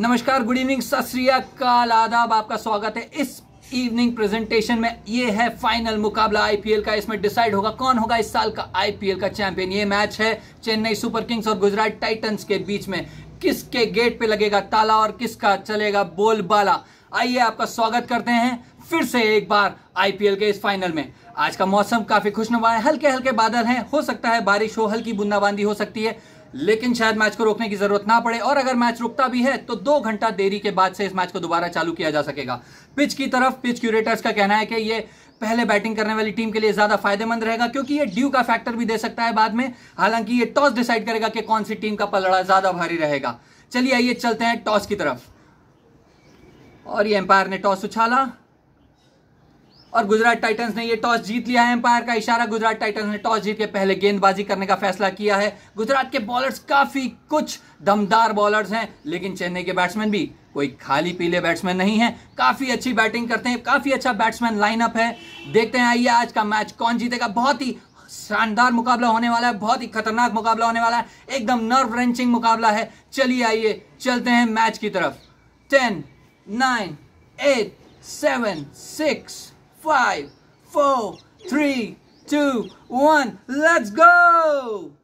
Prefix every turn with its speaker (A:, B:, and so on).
A: नमस्कार good evening सत श्रीकाल आदाब आपका स्वागत है इस इवनिंग प्रेजेंटेशन में ये है फाइनल मुकाबला आईपीएल का इसमें डिसाइड होगा कौन होगा इस साल का आईपीएल का चैंपियन ये मैच है चेन्नई सुपर किंग्स और गुजरात टाइटंस के बीच में किसके गेट पे लगेगा ताला और किसका चलेगा बोलबाला आइए आपका स्वागत करते हैं फिर से एक बार आईपीएल के इस फाइनल में आज का मौसम काफी खुशनुमा है हल्के हल्के बादल हैं हो सकता है बारिश हो हल्की बूंदाबांदी हो सकती है लेकिन शायद मैच को रोकने की जरूरत ना पड़े और अगर मैच रुकता भी है तो दो घंटा देरी के बाद से इस मैच को दोबारा चालू किया जा सकेगा पिच की तरफ पिच क्यूरेटर्स का कहना है कि ये पहले बैटिंग करने वाली टीम के लिए ज्यादा फायदेमंद रहेगा क्योंकि ये ड्यू का फैक्टर भी दे सकता है बाद में हालांकि ये टॉस डिसाइड करेगा कि कौन सी टीम का पलड़ा ज्यादा भारी रहेगा चलिए आइए चलते हैं टॉस की तरफ और ये एम्पायर ने टॉस उछाला और गुजरात टाइटंस ने ये टॉस जीत लिया है एम्पायर का इशारा गुजरात टाइटंस ने टॉस जीत के पहले गेंदबाजी करने का फैसला किया है गुजरात के बॉलर्स काफी कुछ दमदार बॉलर्स हैं लेकिन चेन्नई के बैट्समैन भी कोई खाली पीले बैट्समैन नहीं है काफी अच्छी बैटिंग करते हैं काफी अच्छा बैट्समैन लाइनअप है देखते हैं आइए आज का मैच कौन जीतेगा बहुत ही शानदार मुकाबला होने वाला है बहुत ही खतरनाक मुकाबला होने वाला है एकदम नर्व रेंचिंग मुकाबला है चलिए आइए चलते हैं मैच की तरफ ten nine eight seven six five, four, three, two, one. Let's go!